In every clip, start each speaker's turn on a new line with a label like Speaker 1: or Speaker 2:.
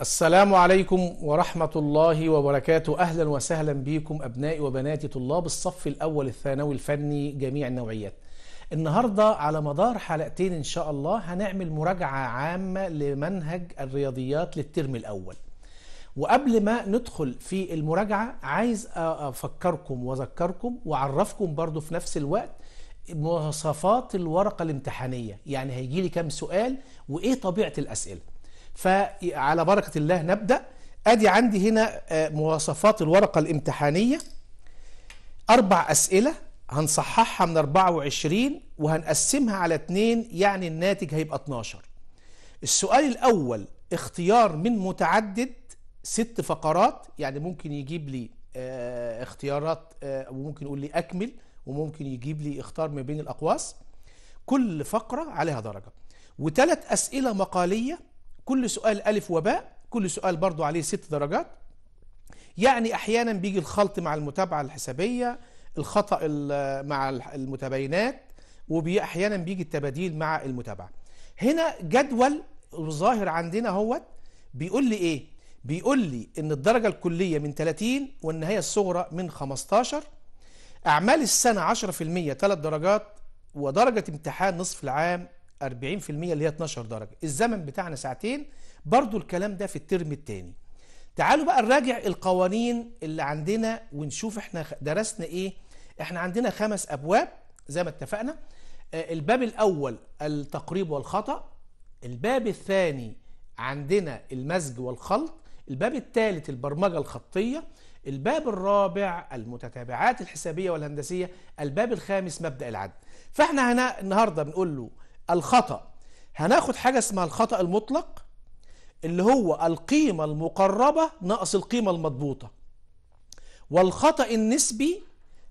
Speaker 1: السلام عليكم ورحمة الله وبركاته أهلا وسهلا بكم أبنائي وبناتي طلاب الصف الأول الثانوي الفني جميع النوعيات النهاردة على مدار حلقتين إن شاء الله هنعمل مراجعة عامة لمنهج الرياضيات للترم الأول وقبل ما ندخل في المراجعة عايز أفكركم وأذكركم وأعرفكم برضو في نفس الوقت مواصفات الورقة الامتحانية يعني هيجي لي كم سؤال وإيه طبيعة الأسئلة فعلى بركة الله نبدأ أدي عندي هنا آه، مواصفات الورقة الامتحانية أربع أسئلة هنصححها من 24 وهنقسمها على 2 يعني الناتج هيبقى 12 السؤال الأول اختيار من متعدد ست فقرات يعني ممكن يجيب لي اه اختيارات اه وممكن يقول لي أكمل وممكن يجيب لي اختار ما بين الأقواس كل فقرة عليها درجة وثلاث أسئلة مقالية كل سؤال ألف وباء كل سؤال برضو عليه ست درجات يعني أحيانا بيجي الخلط مع المتابعة الحسابية الخطأ مع المتباينات وأحيانا بيجي التباديل مع المتابعة هنا جدول ظاهر عندنا هو بيقول لي إيه بيقول لي إن الدرجة الكلية من 30 والنهاية الصغرى من 15 أعمال السنة 10% 3 درجات ودرجة امتحان نصف العام 40% اللي هي 12 درجة الزمن بتاعنا ساعتين برضو الكلام ده في الترم الثاني تعالوا بقى نراجع القوانين اللي عندنا ونشوف احنا درسنا ايه احنا عندنا خمس ابواب زي ما اتفقنا آه، الباب الاول التقريب والخطأ الباب الثاني عندنا المزج والخلط الباب الثالث البرمجة الخطية الباب الرابع المتتابعات الحسابية والهندسية الباب الخامس مبدأ العد فاحنا هنا النهاردة بنقول له الخطأ هناخد حاجة اسمها الخطأ المطلق اللي هو القيمة المقربة ناقص القيمة المضبوطة والخطأ النسبي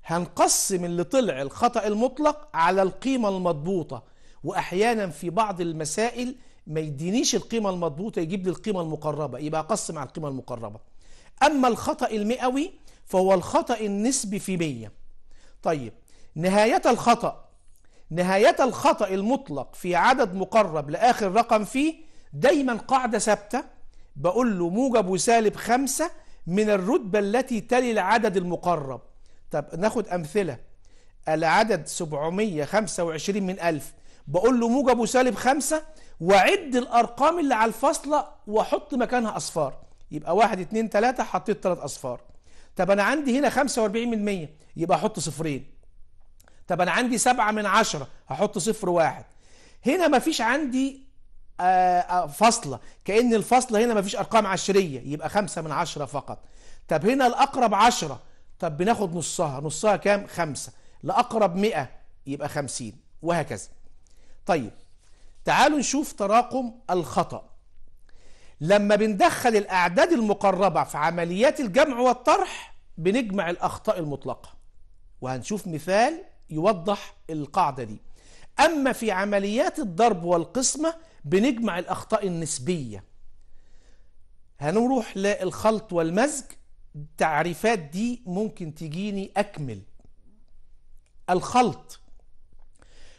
Speaker 1: هنقسم اللي طلع الخطأ المطلق على القيمة المضبوطة وأحيانا في بعض المسائل ما يدينيش القيمة المضبوطة يجيب لي القيمة المقربة يبقى أقسم على القيمة المقربة أما الخطأ المئوي فهو الخطأ النسبي في 100 طيب نهاية الخطأ نهاية الخطأ المطلق في عدد مقرب لآخر رقم فيه دايما قاعدة ثابتة بقول له موجب وسالب خمسة من الرتبة التي تلي العدد المقرب طب ناخد أمثلة العدد 725 من 1000 بقول له موجب وسالب خمسة وعد الأرقام اللي على الفاصلة وحط مكانها أصفار يبقى 1 2 3 حطيت 3 أصفار طب أنا عندي هنا 45 من 100 يبقى أحط صفرين طب انا عندي سبعة من عشرة هحط صفر واحد هنا مفيش عندي آه، آه، فاصلة كأن الفاصلة هنا مفيش أرقام عشرية يبقى خمسة من عشرة فقط طب هنا الأقرب عشرة طب بناخد نصها نصها كام خمسة لأقرب مئة يبقى خمسين وهكذا طيب تعالوا نشوف تراكم الخطأ لما بندخل الأعداد المقربة في عمليات الجمع والطرح بنجمع الأخطاء المطلقة وهنشوف مثال يوضح القاعدة دي أما في عمليات الضرب والقسمة بنجمع الأخطاء النسبية هنروح للخلط والمزج التعريفات دي ممكن تجيني أكمل الخلط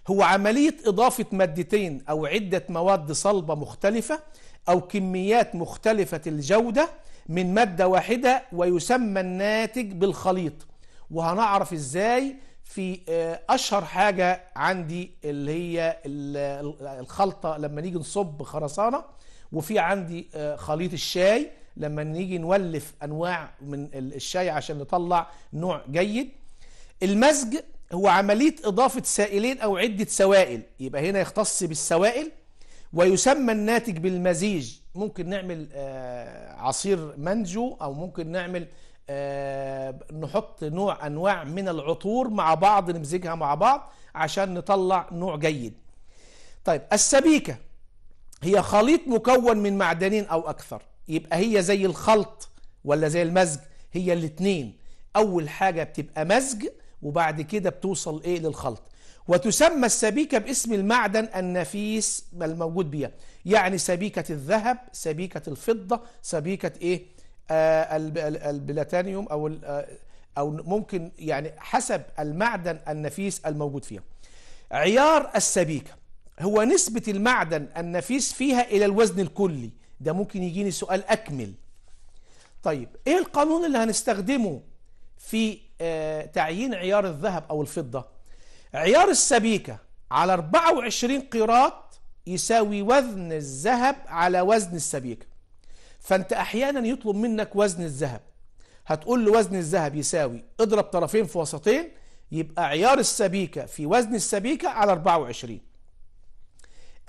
Speaker 1: هو عملية إضافة مادتين أو عدة مواد صلبة مختلفة أو كميات مختلفة الجودة من مادة واحدة ويسمى الناتج بالخليط وهنعرف إزاي في آه، اشهر حاجه عندي اللي هي الخلطه لما نيجي نصب خرسانه وفي عندي آه، خليط الشاي لما نيجي نولف انواع من الشاي عشان نطلع نوع جيد المزج هو عمليه اضافه سائلين او عده سوائل يبقى هنا يختص بالسوائل ويسمى الناتج بالمزيج ممكن نعمل آه، عصير منجو او ممكن نعمل آه، نحط نوع انواع من العطور مع بعض نمزجها مع بعض عشان نطلع نوع جيد طيب السبيكه هي خليط مكون من معدنين او اكثر يبقى هي زي الخلط ولا زي المزج هي الاثنين اول حاجه بتبقى مزج وبعد كده بتوصل ايه للخلط وتسمى السبيكة باسم المعدن النفيس الموجود بيها يعني سبيكة الذهب سبيكة الفضة سبيكة ايه آه، البلاتانيوم او آه، او ممكن يعني حسب المعدن النفيس الموجود فيها عيار السبيكه هو نسبه المعدن النفيس فيها الى الوزن الكلي ده ممكن يجيني سؤال اكمل طيب ايه القانون اللي هنستخدمه في آه، تعيين عيار الذهب او الفضه عيار السبيكه على 24 قيراط يساوي وزن الذهب على وزن السبيكه فانت احيانا يطلب منك وزن الذهب هتقول له وزن الذهب يساوي اضرب طرفين في وسطين يبقى عيار السبيكة في وزن السبيكة على 24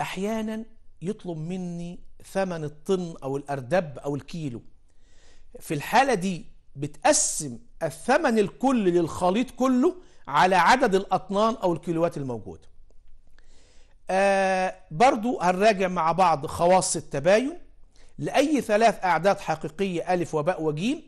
Speaker 1: احيانا يطلب مني ثمن الطن او الاردب او الكيلو في الحالة دي بتقسم الثمن الكل للخليط كله على عدد الاطنان او الكيلوات الموجودة آه برضو هنراجع مع بعض خواص التباين لأي ثلاث أعداد حقيقية ألف وباء وجيم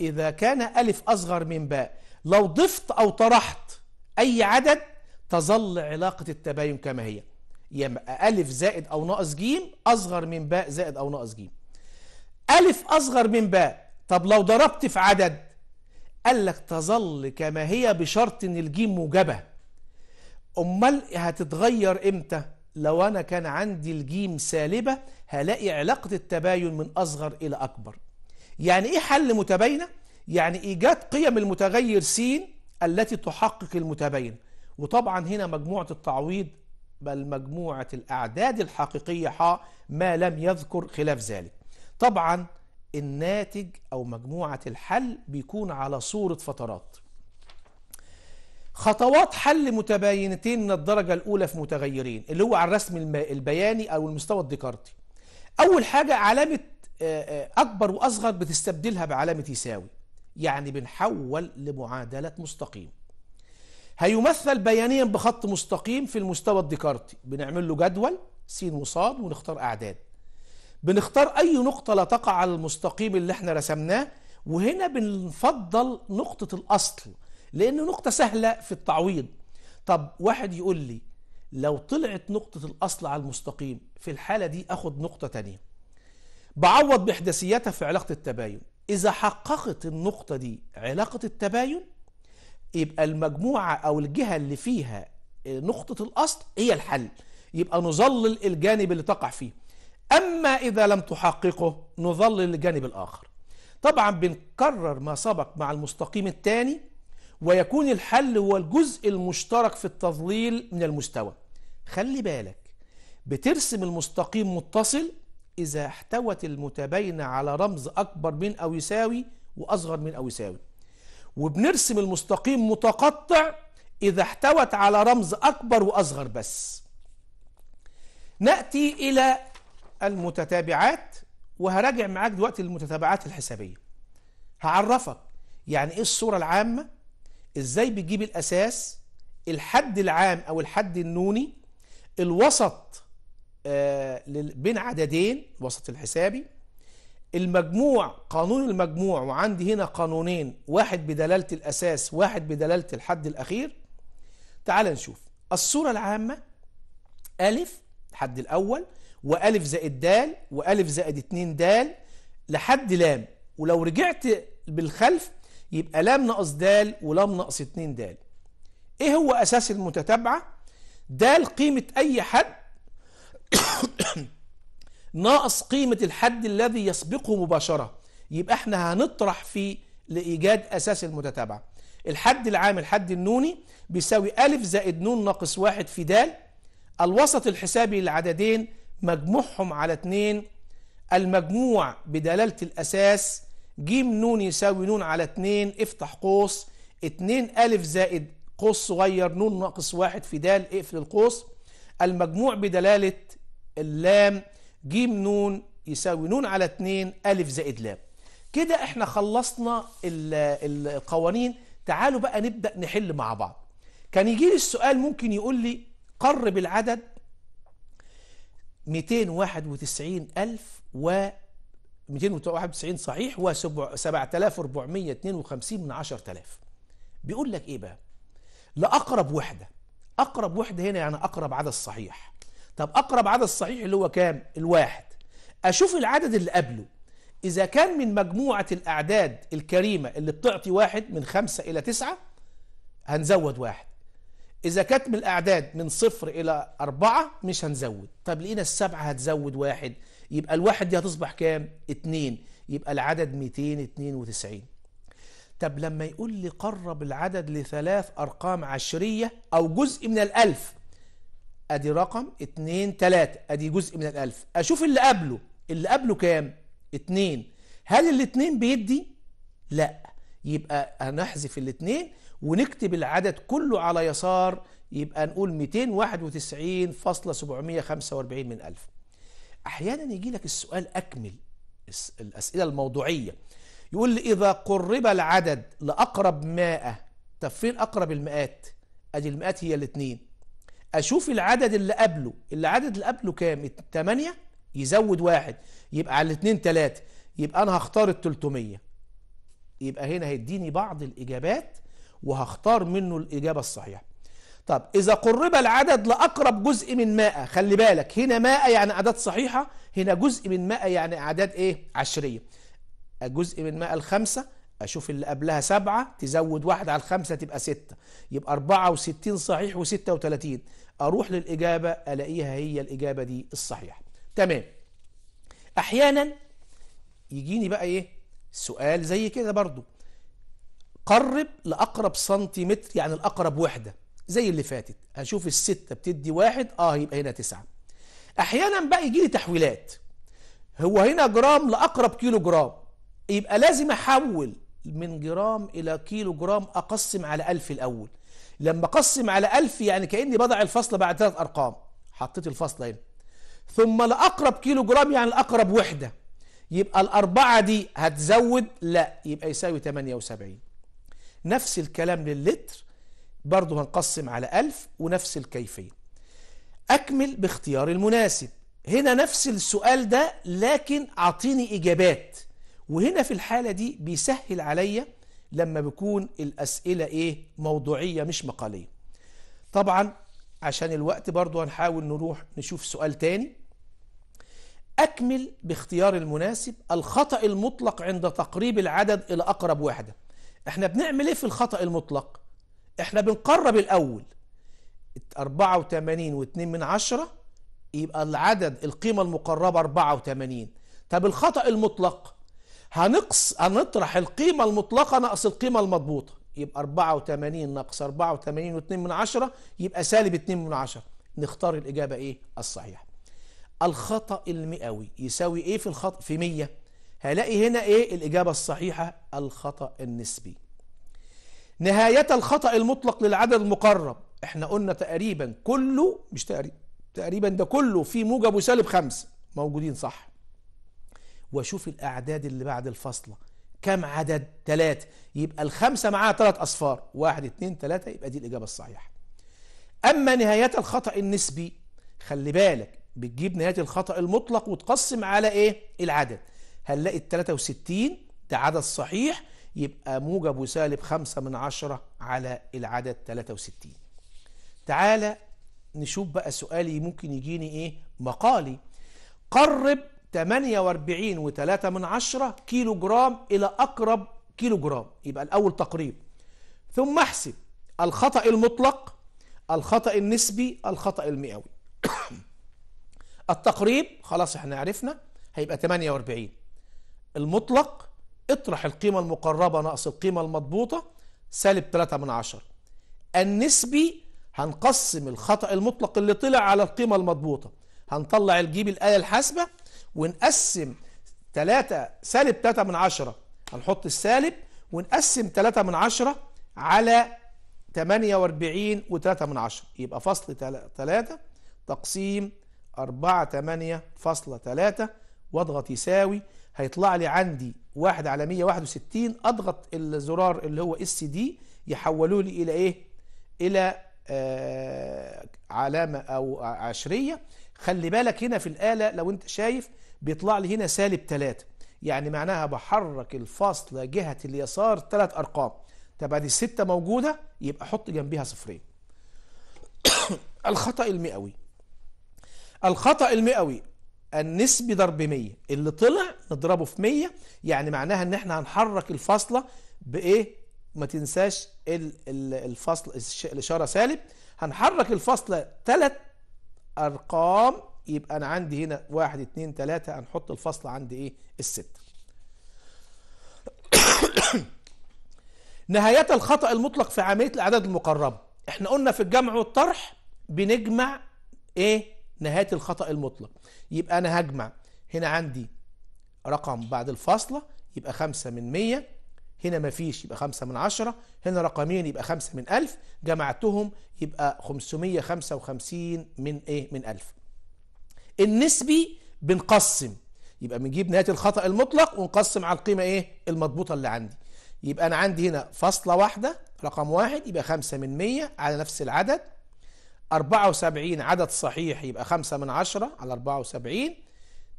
Speaker 1: إذا كان ألف أصغر من باء لو ضفت أو طرحت أي عدد تظل علاقة التباين كما هي يبقى ألف زائد أو ناقص جيم أصغر من باء زائد أو ناقص جيم ألف أصغر من باء طب لو ضربت في عدد قال لك تظل كما هي بشرط إن الجيم موجبة أمال هتتغير إمتى لو أنا كان عندي الجيم سالبة هلاقي علاقة التباين من أصغر إلى أكبر يعني إيه حل متباينة؟ يعني إيجاد قيم المتغير س التي تحقق المتباين وطبعا هنا مجموعة التعويض بل مجموعة الأعداد الحقيقية ح ما لم يذكر خلاف ذلك طبعا الناتج أو مجموعة الحل بيكون على صورة فترات خطوات حل متباينتين من الدرجة الأولى في متغيرين اللي هو على الرسم البياني أو المستوى الديكارتي أول حاجة علامة أكبر وأصغر بتستبدلها بعلامة يساوي يعني بنحول لمعادلة مستقيم هيمثل بيانيا بخط مستقيم في المستوى الديكارتي بنعمل له جدول س وصاد ونختار أعداد بنختار أي نقطة لا تقع على المستقيم اللي احنا رسمناه وهنا بنفضل نقطة الأصل لأن نقطة سهلة في التعويض طب واحد يقول لي لو طلعت نقطة الأصل على المستقيم في الحالة دي أخد نقطة تانية بعوض بإحداثياتها في علاقة التباين إذا حققت النقطة دي علاقة التباين يبقى المجموعة أو الجهة اللي فيها نقطة الأصل هي الحل يبقى نظلل الجانب اللي تقع فيه أما إذا لم تحققه نظلل الجانب الآخر طبعا بنكرر ما سبق مع المستقيم الثاني ويكون الحل هو الجزء المشترك في التظليل من المستوى خلي بالك بترسم المستقيم متصل إذا احتوت المتباينة على رمز أكبر من أو يساوي وأصغر من أو يساوي وبنرسم المستقيم متقطع إذا احتوت على رمز أكبر وأصغر بس نأتي إلى المتتابعات وهراجع معاك دلوقتي المتتابعات الحسابية هعرفك يعني إيه الصورة العامة ازاي بتجيب الاساس الحد العام او الحد النوني الوسط آه، بين عددين الوسط الحسابي المجموع قانون المجموع وعندي هنا قانونين واحد بدلالة الأساس واحد بدلالة الحد الأخير تعال نشوف الصورة العامة ألف الحد الأول وألف زائد دال وألف زائد اتنين دال لحد لام ولو رجعت بالخلف يبقى لام ناقص د ولام ناقص 2 د ايه هو اساس المتتابعه د قيمه اي حد ناقص قيمه الحد الذي يسبقه مباشره يبقى احنا هنطرح في لايجاد اساس المتتابعه الحد العام الحد النوني بيساوي ألف زائد نون ناقص واحد في د الوسط الحسابي للعددين مجموعهم على اتنين المجموع بدلالة الأساس ج ن يساوي ن على 2 افتح قوس 2 أ زائد قوس صغير ن ناقص 1 في د اقفل القوس المجموع بدلالة اللام ج ن يساوي ن على 2 أ زائد لام كده احنا خلصنا القوانين تعالوا بقى نبدأ نحل مع بعض كان يجي لي السؤال ممكن يقول لي قرب العدد 291 ألف و 291 صحيح و 7452 من 10000 بيقول لك ايه بقى لاقرب وحده اقرب وحده هنا يعني اقرب عدد صحيح طب اقرب عدد صحيح اللي هو كام الواحد اشوف العدد اللي قبله اذا كان من مجموعه الاعداد الكريمه اللي بتعطي واحد من خمسة الى تسعة هنزود واحد إذا كانت من الأعداد من صفر إلى أربعة مش هنزود طب لقينا السبعة هتزود واحد يبقى الواحد دي هتصبح كام اتنين يبقى العدد 292 طب لما يقول لي قرب العدد لثلاث أرقام عشرية أو جزء من الألف أدي رقم 2 3 أدي جزء من الألف أشوف اللي قبله اللي قبله كام 2 هل الاتنين بيدي لا يبقى هنحذف الاتنين ونكتب العدد كله على يسار يبقى نقول 291.745 من ألف احيانا يجي لك السؤال اكمل الاسئله الموضوعيه يقول لي اذا قرب العدد لاقرب مائه طب فين اقرب المئات ادي المئات هي الاثنين اشوف العدد اللي قبله العدد اللي قبله كام ثمانية يزود واحد يبقى على الاثنين ثلاثة يبقى انا هختار ال 300 يبقى هنا هيديني بعض الاجابات وهختار منه الاجابه الصحيحه طب إذا قرب العدد لأقرب جزء من 100 خلي بالك هنا 100 يعني أعداد صحيحة هنا جزء من 100 يعني أعداد إيه عشرية جزء من 100 الخمسة أشوف اللي قبلها سبعة تزود واحد على الخمسة تبقى ستة يبقى أربعة وستين صحيح وستة وتلاتين أروح للإجابة ألاقيها هي الإجابة دي الصحيحة تمام أحيانا يجيني بقى إيه سؤال زي كده برضو قرب لأقرب سنتيمتر يعني الأقرب وحدة زي اللي فاتت هشوف الستة بتدي واحد اه يبقى هنا تسعة احيانا بقى يجي لي تحويلات هو هنا جرام لاقرب كيلو جرام يبقى لازم احول من جرام الى كيلو جرام اقسم على الف الاول لما اقسم على الف يعني كاني بضع الفصل بعد ثلاث ارقام حطيت الفصل هنا ثم لاقرب كيلو جرام يعني لاقرب وحده يبقى الاربعه دي هتزود لا يبقى يساوي 78 نفس الكلام للتر برضه هنقسم على ألف ونفس الكيفية أكمل باختيار المناسب هنا نفس السؤال ده لكن أعطيني إجابات وهنا في الحالة دي بيسهل عليا لما بيكون الأسئلة إيه موضوعية مش مقالية طبعا عشان الوقت برضه هنحاول نروح نشوف سؤال تاني أكمل باختيار المناسب الخطأ المطلق عند تقريب العدد إلى أقرب واحدة احنا بنعمل ايه في الخطأ المطلق احنا بنقرب الاول 84 و2 من 10 يبقى العدد القيمة المقربة 84 طب الخطأ المطلق هنقص هنطرح القيمة المطلقة نقص القيمة المضبوطة يبقى 84 ناقص 84 و2 من 10 يبقى سالب 2 من 10 نختار الإجابة إيه الصحيحة الخطأ المئوي يساوي إيه في الخطأ في 100 هلاقي هنا إيه الإجابة الصحيحة الخطأ النسبي نهاية الخطأ المطلق للعدد المقرب احنا قلنا تقريبا كله مش تقريبا تقريبا ده كله في موجب وسالب خمسة موجودين صح واشوف الاعداد اللي بعد الفاصله كم عدد ثلاثة يبقى الخمسة معاها ثلاث أصفار واحد اثنين ثلاثة يبقى دي الإجابة الصحيحة أما نهاية الخطأ النسبي خلي بالك بتجيب نهاية الخطأ المطلق وتقسم على إيه العدد هنلاقي الثلاثة 63 ده عدد صحيح يبقى موجب وسالب خمسة من عشرة على العدد 63 تعالى نشوف بقى سؤالي ممكن يجيني ايه مقالي قرب 48 و3 من عشرة كيلو جرام الى اقرب كيلو جرام يبقى الاول تقريب ثم احسب الخطأ المطلق الخطأ النسبي الخطأ المئوي التقريب خلاص احنا عرفنا هيبقى 48 المطلق اطرح القيمة المقربة ناقص القيمة المضبوطة سالب 3 من 10 النسبي هنقسم الخطأ المطلق اللي طلع على القيمة المضبوطة هنطلع الجيب الآية الحاسبة ونقسم 3 سالب 3 من 10 هنحط السالب ونقسم 3 من 10 على 48 و3 من 10 يبقى فصل 3 تقسيم 4 8 فاصلة 3 واضغط يساوي هيطلع لي عندي واحد على 161 اضغط الزرار اللي هو اس دي يحولوا لي الى ايه الى آه علامة او عشرية خلي بالك هنا في الآلة لو انت شايف بيطلع لي هنا سالب 3 يعني معناها بحرك الفاصلة جهة اليسار ثلاث ارقام طب ادي 6 موجودة يبقى احط جنبيها صفرين الخطأ المئوي الخطأ المئوي النسبي ضرب 100 اللي طلع نضربه في 100 يعني معناها ان احنا هنحرك الفاصله بايه ما تنساش الفصل الاشاره سالب هنحرك الفاصله ثلاث ارقام يبقى انا عندي هنا 1 2 3 هنحط الفاصله عند ايه الستة نهاية الخطأ المطلق في عملية الأعداد المقربة احنا قلنا في الجمع والطرح بنجمع ايه نهايه الخطا المطلق يبقى انا هجمع هنا عندي رقم بعد الفاصله يبقى 5 من 100 هنا مفيش يبقى 5 من 10 هنا رقمين يبقى 5 من 1000 جمعتهم يبقى 555 من ايه من 1000 النسبي بنقسم يبقى بنجيب نهايه الخطا المطلق ونقسم على القيمه ايه المضبوطه اللي عندي يبقى انا عندي هنا فاصله واحده رقم واحد يبقى 5 من 100 على نفس العدد 74 عدد صحيح يبقى 5 من 10 على 74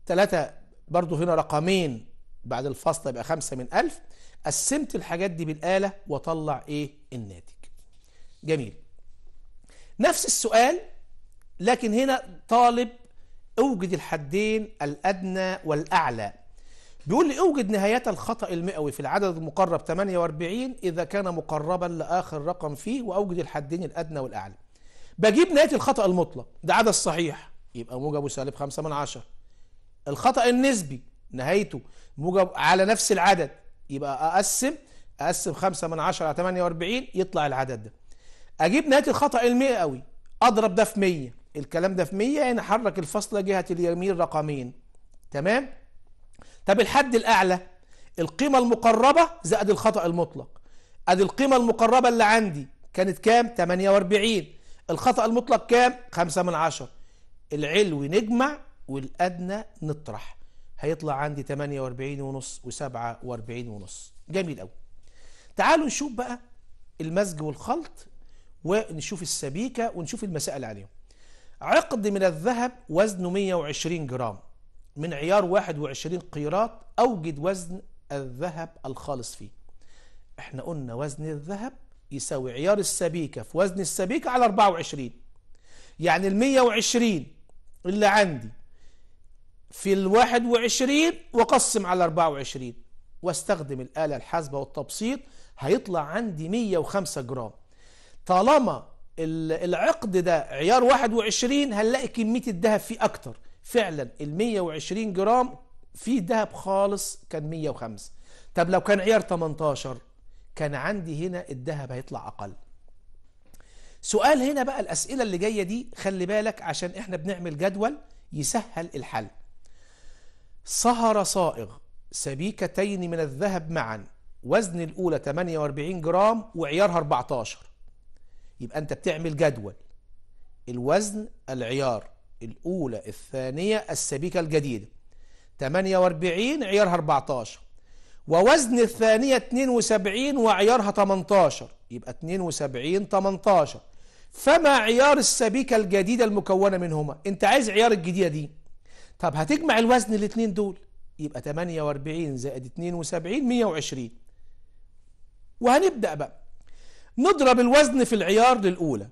Speaker 1: 3 برضه هنا رقمين بعد الفاصلة يبقى 5 من 1000 قسمت الحاجات دي بالآلة وطلع إيه الناتج جميل نفس السؤال لكن هنا طالب اوجد الحدين الأدنى والأعلى بيقول لي اوجد نهاية الخطأ المئوي في العدد المقرب 48 إذا كان مقربا لآخر رقم فيه وأوجد الحدين الأدنى والأعلى بجيب نهايه الخطا المطلق ده عدد صحيح يبقى موجب سالب 5 من 10 الخطا النسبي نهايته موجب على نفس العدد يبقى اقسم اقسم 5 من 10 على 48 يطلع العدد ده اجيب نهايه الخطا المئوي اضرب ده في 100 الكلام ده في 100 يعني حرك الفاصله جهه اليمين رقمين تمام طب الحد الاعلى القيمه المقربه زائد الخطا المطلق ادي القيمه المقربه اللي عندي كانت كام 48 الخطأ المطلق كام؟ خمسة من عشر العلوي نجمع والأدنى نطرح هيطلع عندي 48 ونص و47 ونص جميل قوي تعالوا نشوف بقى المزج والخلط ونشوف السبيكة ونشوف المسائل عليهم عقد من الذهب وزنه 120 جرام من عيار 21 قيراط أوجد وزن الذهب الخالص فيه احنا قلنا وزن الذهب يساوي عيار السبيكة في وزن السبيكة على 24 يعني ال 120 اللي عندي في ال 21 وقسم على 24 واستخدم الآلة الحاسبة والتبسيط هيطلع عندي 105 جرام طالما العقد ده عيار 21 هنلاقي كمية الذهب فيه أكتر فعلا ال 120 جرام فيه ذهب خالص كان 105 طب لو كان عيار 18 كان عندي هنا الذهب هيطلع أقل سؤال هنا بقى الأسئلة اللي جاية دي خلي بالك عشان إحنا بنعمل جدول يسهل الحل صهر صائغ سبيكتين من الذهب معا وزن الأولى 48 جرام وعيارها 14 يبقى أنت بتعمل جدول الوزن العيار الأولى الثانية السبيكة الجديدة 48 عيارها 14 ووزن الثانية 72 وعيارها 18 يبقى 72 18 فما عيار السبيكة الجديدة المكونة منهما انت عايز عيار الجديدة دي طب هتجمع الوزن الاثنين دول يبقى 48 زائد 72 120 وهنبدأ بقى نضرب الوزن في العيار للأولى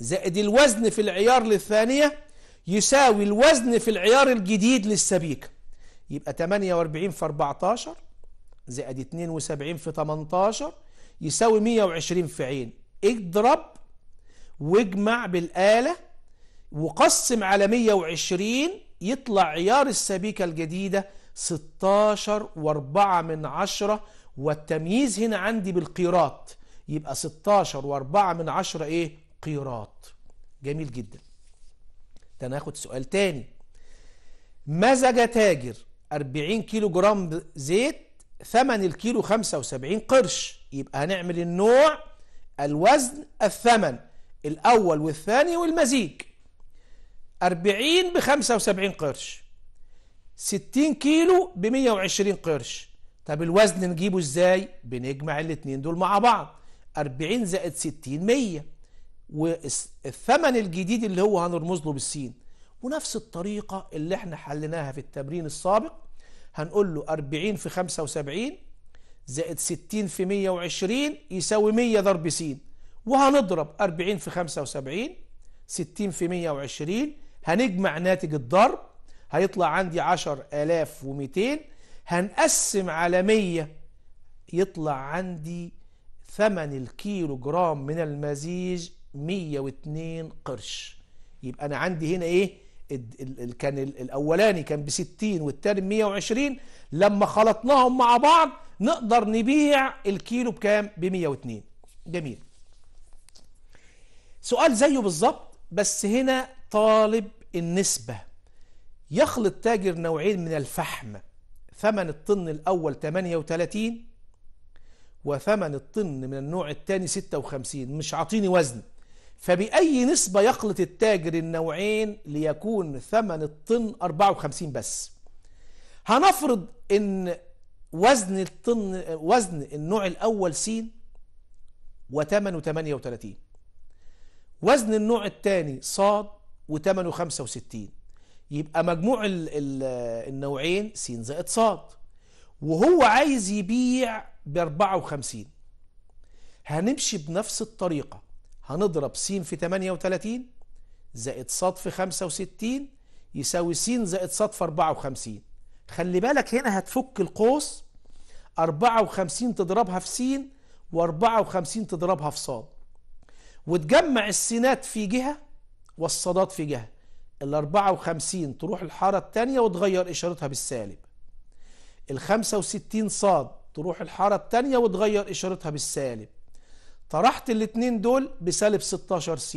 Speaker 1: زائد الوزن في العيار للثانية يساوي الوزن في العيار الجديد للسبيكة يبقى 48 في 14 زائد 72 في 18 يساوي 120 في عين اضرب واجمع بالآلة وقسم على 120 يطلع عيار السبيكة الجديدة 16 و4 من عشرة والتمييز هنا عندي بالقيراط يبقى 16 و4 من عشرة ايه قيراط جميل جدا ده ناخد سؤال تاني مزج تاجر 40 كيلو جرام زيت ثمن الكيلو 75 قرش يبقى هنعمل النوع الوزن الثمن الأول والثاني والمزيج 40 ب 75 قرش 60 كيلو ب 120 قرش طب الوزن نجيبه ازاي بنجمع الاتنين دول مع بعض 40 زائد 60 100 والثمن الجديد اللي هو هنرمز له بالسين ونفس الطريقة اللي احنا حليناها في التمرين السابق هنقول له 40 في 75 زائد 60 في 120 يساوي 100 ضرب س وهنضرب 40 في 75 60 في 120 هنجمع ناتج الضرب هيطلع عندي 10200 هنقسم على 100 يطلع عندي ثمن الكيلو جرام من المزيج 102 قرش يبقى أنا عندي هنا إيه كان الاولاني كان ب 60 والثاني ب 120 لما خلطناهم مع بعض نقدر نبيع الكيلو بكام ب 102 جميل سؤال زيه بالظبط بس هنا طالب النسبة يخلط تاجر نوعين من الفحم ثمن الطن الأول 38 وثمن الطن من النوع الثاني 56 مش عاطيني وزن فبأي نسبة يخلط التاجر النوعين ليكون ثمن الطن 54 بس هنفرض ان وزن الطن وزن النوع الاول س و 38 وزن النوع الثاني ص و 65 يبقى مجموع ال ال النوعين س زائد ص وهو عايز يبيع ب 54 هنمشي بنفس الطريقة هنضرب س في 38 زائد ص في 65 يساوي س زائد ص في 54 خلي بالك هنا هتفك القوس 54 تضربها في س و54 تضربها في ص وتجمع السينات في جهة والصادات في جهة ال 54 تروح الحارة الثانيه وتغير إشارتها بالسالب ال 65 ص تروح الحارة الثانيه وتغير إشارتها بالسالب طرحت الاثنين دول بسالب 16 س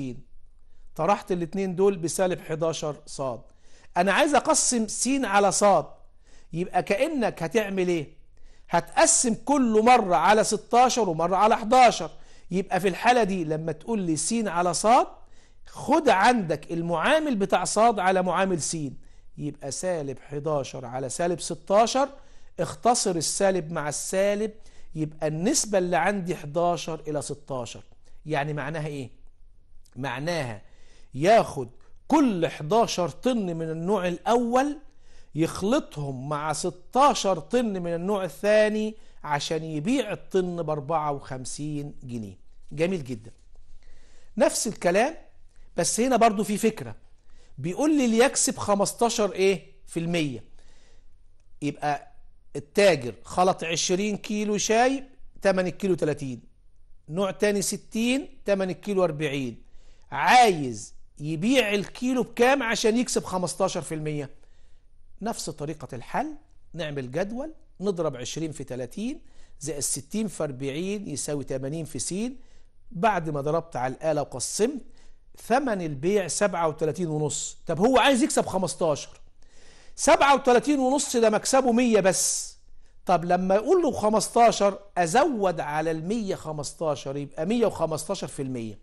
Speaker 1: طرحت الاثنين دول بسالب 11 ص انا عايز اقسم س على ص يبقى كانك هتعمل ايه هتقسم كل مره على 16 ومره على 11 يبقى في الحاله دي لما تقول لي س على ص خد عندك المعامل بتاع ص على معامل س يبقى سالب 11 على سالب 16 اختصر السالب مع السالب يبقى النسبة اللي عندي 11 إلى 16 يعني معناها إيه؟ معناها ياخد كل 11 طن من النوع الأول يخلطهم مع 16 طن من النوع الثاني عشان يبيع الطن ب 54 جنيه جميل جدا نفس الكلام بس هنا برضو في فكرة بيقول لي ليكسب 15 ايه في المية يبقى التاجر خلط 20 كيلو شاي 8 كيلو 30 نوع تاني 60 8 كيلو 40 عايز يبيع الكيلو بكام عشان يكسب 15% نفس طريقة الحل نعمل جدول نضرب 20 في 30 زائد 60 في 40 يساوي 80 في س بعد ما ضربت على الآلة وقسمت ثمن البيع 37 ونص طب هو عايز يكسب 15 37 ونص ده مكسبه 100 بس طب لما يقول له 15 ازود على ال 115 يبقى 115 في المية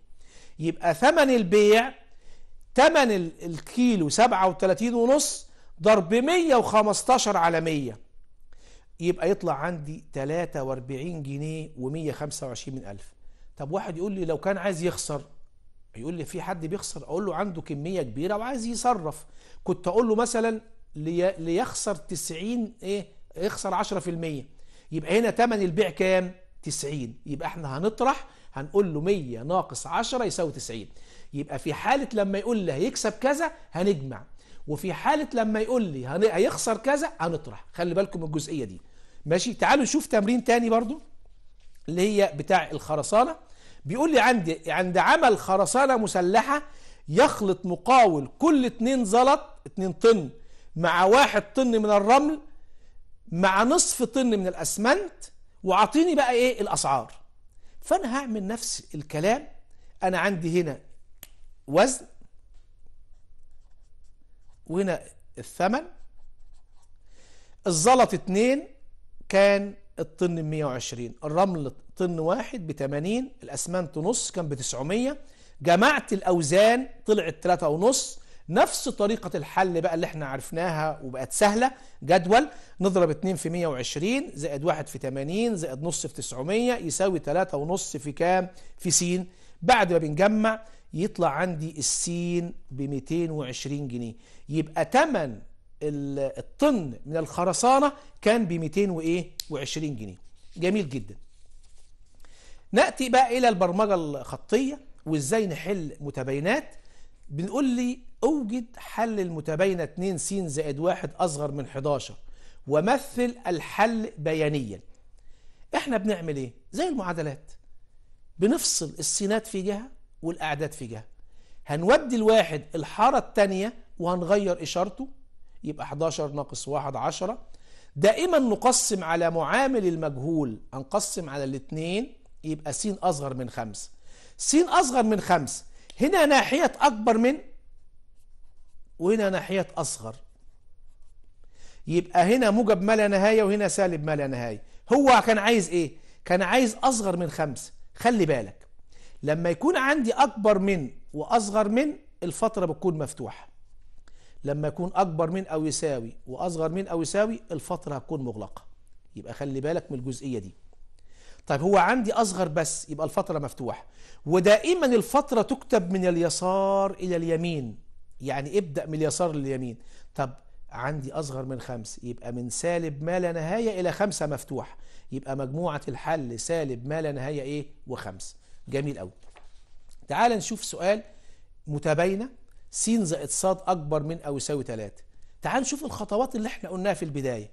Speaker 1: يبقى ثمن البيع ثمن الكيلو 37 ونص ضرب 115 على 100 يبقى يطلع عندي 43 جنيه و125 من ألف طب واحد يقول لي لو كان عايز يخسر يقول لي في حد بيخسر اقول له عنده كميه كبيره وعايز يصرف كنت اقول له مثلا ليخسر 90 ايه يخسر 10% يبقى هنا ثمن البيع كام 90 يبقى احنا هنطرح هنقول له 100 ناقص 10 يساوي 90 يبقى في حالة لما يقول لي هيكسب كذا هنجمع وفي حالة لما يقول لي هيخسر كذا هنطرح خلي بالكم من الجزئية دي ماشي تعالوا نشوف تمرين تاني برضو اللي هي بتاع الخرسانة بيقول لي عندي عند عمل خرسانة مسلحة يخلط مقاول كل اتنين زلط اتنين طن مع واحد طن من الرمل مع نصف طن من الاسمنت واعطيني بقى ايه الاسعار فانا هعمل نفس الكلام انا عندي هنا وزن وهنا الثمن الزلط اتنين كان الطن ب 120 الرمل طن واحد ب 80 الاسمنت نص كان ب 900 جمعت الاوزان طلعت 3.5 ونص نفس طريقة الحل بقى اللي احنا عرفناها وبقت سهلة جدول نضرب 2 في 120 زائد 1 في 80 زائد نص في 900 يساوي 3.5 في كام في س بعد ما بنجمع يطلع عندي السين ب 220 جنيه يبقى تمن الطن من الخرسانة كان ب 220 جنيه جميل جدا نأتي بقى إلى البرمجة الخطية وإزاي نحل متباينات بنقول لي أوجد حل المتباينة 2 س زائد 1 أصغر من 11 ومثل الحل بيانيا احنا بنعمل ايه زي المعادلات بنفصل السينات في جهة والأعداد في جهة هنودي الواحد الحارة التانية وهنغير إشارته يبقى 11 ناقص 1 10 دائما نقسم على معامل المجهول هنقسم على الاثنين يبقى س أصغر من 5 س أصغر من 5 هنا ناحية أكبر من وهنا ناحية أصغر يبقى هنا موجب ما لا نهاية وهنا سالب ما لا نهاية هو كان عايز إيه؟ كان عايز أصغر من خمسة خلي بالك لما يكون عندي أكبر من وأصغر من الفترة بتكون مفتوحة لما يكون أكبر من أو يساوي وأصغر من أو يساوي الفترة هتكون مغلقة يبقى خلي بالك من الجزئية دي طيب هو عندي أصغر بس يبقى الفترة مفتوحة ودائما الفترة تكتب من اليسار إلى اليمين يعني ابدأ من اليسار لليمين طب عندي أصغر من خمس يبقى من سالب ما لا نهاية إلى خمسة مفتوح يبقى مجموعة الحل سالب ما لا نهاية إيه وخمس جميل أوي تعال نشوف سؤال متباينة س زائد ص أكبر من أو يساوي 3 تعال نشوف الخطوات اللي احنا قلناها في البداية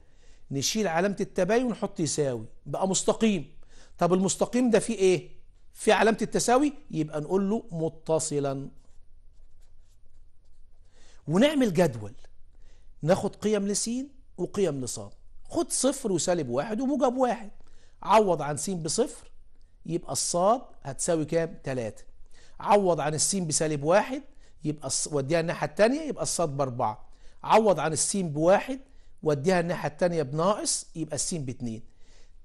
Speaker 1: نشيل علامة التباين ونحط يساوي بقى مستقيم طب المستقيم ده فيه إيه؟ في علامة التساوي يبقى نقول له متصلا ونعمل جدول ناخد قيم لسين وقيم لصاد خد صفر وسالب واحد وموجب واحد عوض عن س بصفر يبقى الصاد هتساوي كام؟ تلاتة عوض عن الس بسالب واحد يبقى وديها الناحية التانية يبقى الصاد بأربعة عوض عن الس بواحد وديها الناحية التانية بناقص يبقى الس باتنين